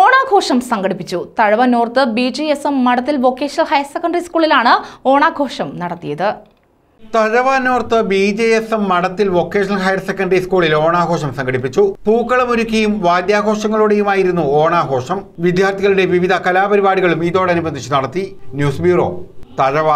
ഓണാഘോഷം സംഘടിപ്പിച്ചു Thazhava north B G S M മഠത്തിൽ വൊക്കേഷണൽ ഹയർ സെക്കൻഡറി സ്കൂളിലാണ് ഓണാഘോഷം നടത്തിയത് തഴവാനോർത്ത് ബി ജെ എസ് എം മഠത്തിൽ വൊക്കേഷണൽ ഹയർ സെക്കൻഡറി സ്കൂളിൽ ഓണാഘോഷം സംഘടിപ്പിച്ചു പൂക്കളമൊരുക്കിയും വാദ്യാഘോഷങ്ങളോടെയുമായിരുന്നു ഓണാഘോഷം വിദ്യാർത്ഥികളുടെ വിവിധ കലാപരിപാടികളും ഇതോടനുബന്ധിച്ച് നടത്തി ന്യൂസ് ബ്യൂറോ തഴവ